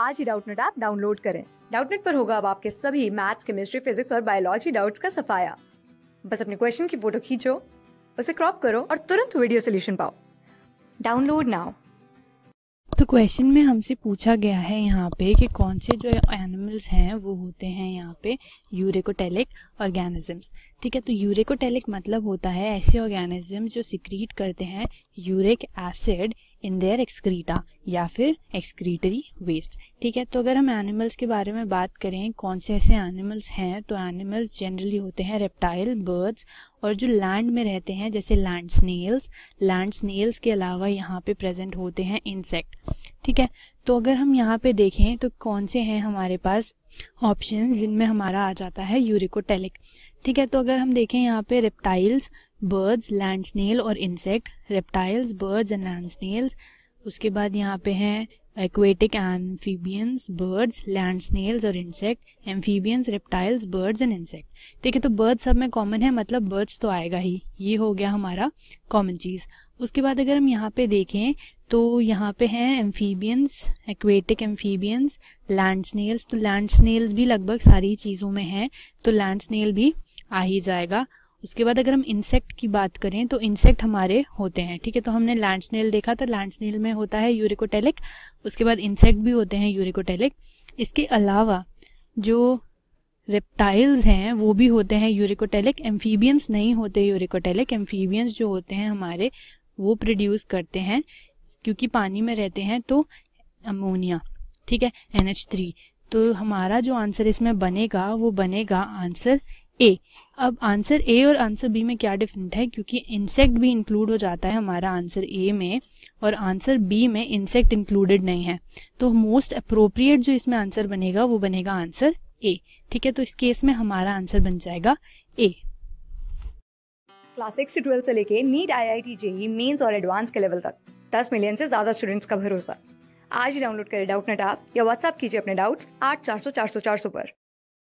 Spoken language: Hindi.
आज ही डाउटनेट ऐप डाउनलोड करें डाउटनेट पर होगा अब आपके सभी मैथ्स केमिस्ट्री फिजिक्स और बायोलॉजी डाउट्स का सफाया बस अपने क्वेश्चन की फोटो खींचो उसे क्रॉप करो और तुरंत वीडियो सोल्यूशन पाओ डाउनलोड नाउ तो क्वेश्चन में हमसे पूछा गया है यहाँ पे कि कौन से जो एनिमल्स हैं वो होते हैं यहाँ पे यूरेकोटेलिक ऑर्गेनिजम्स ठीक है तो यूरेकोटेलिक मतलब होता है ऐसे ऑर्गेनिज्म जो सिक्रीट करते हैं uric acid in their excreta या फिर एक्सक्रीटरी वेस्ट ठीक है तो अगर हम एनिमल्स के बारे में बात करें कौन से ऐसे एनिमल्स हैं तो एनिमल्स जनरली होते हैं रेप्टाइल बर्ड्स और जो लैंड में रहते हैं जैसे लैंड स्नेल्स लैंड स्नेल्स के अलावा यहाँ पे प्रेजेंट होते हैं इंसेक्ट ठीक है तो अगर हम यहाँ पे देखें तो कौन से हैं हमारे पास ऑप्शन जिनमें हमारा आ जाता है यूरिकोटेलिक ठीक है तो अगर हम देखें यहाँ पे रेप्टाइल्स बर्ड्स लैंड स्नेल और insect reptiles birds and land snails उसके बाद यहाँ पे हैं aquatic amphibians birds land snails और insect amphibians reptiles birds and insect ठीक है तो बर्ड्स सब में कॉमन है मतलब बर्ड्स तो आएगा ही ये हो गया हमारा कॉमन चीज़ उसके बाद अगर हम यहाँ पे देखें तो यहाँ पे हैं amphibians aquatic amphibians land snails तो लैंड स्नेल्स भी लगभग सारी चीज़ों में हैं तो लैंड स्नेल भी आ ही जाएगा उसके बाद अगर हम इंसेक्ट की बात करें तो इंसेक्ट हमारे होते हैं ठीक है तो हमने लैंड स्नेल देखा था लैंड स्नेल में होता है यूरिकोटेलिक उसके बाद इंसेक्ट भी होते हैं यूरिकोटेलिक इसके अलावा जो रेप्टाइल्स हैं वो भी होते हैं यूरिकोटेलिक एम्फीबियंस नहीं होते यूरिकोटेलिक एम्फीबियंस जो होते हैं हमारे वो प्रोड्यूस करते हैं क्योंकि पानी में रहते हैं तो अमोनिया ठीक है एन एच थ्री तो हमारा जो आंसर इसमें बनेगा वो बनेगा आंसर ए अब आंसर ए और आंसर बी में क्या डिफरेंट है क्योंकि इंसेक्ट भी इंक्लूड हो जाता है हमारा आंसर ए में और आंसर बी में इंसेक्ट इंक्लूडेड नहीं है तो मोस्ट अप्रोप्रिएट जो इसमें आंसर बनेगा वो बनेगा आंसर ए ठीक है तो इस केस में हमारा आंसर बन जाएगा ए क्लास सिक्स ट्वेल्थ से लेके NEET I I T JEE mains और एडवांस के लेवल तक दस मिलियन से ज्यादा स्टूडेंट्स का भरोसा आज ही डाउनलोड करें डाउट नेट आप या व्हाट्सअप कीजिए अपने डाउट्स आठ चार सौ चार सौ चार सौ पर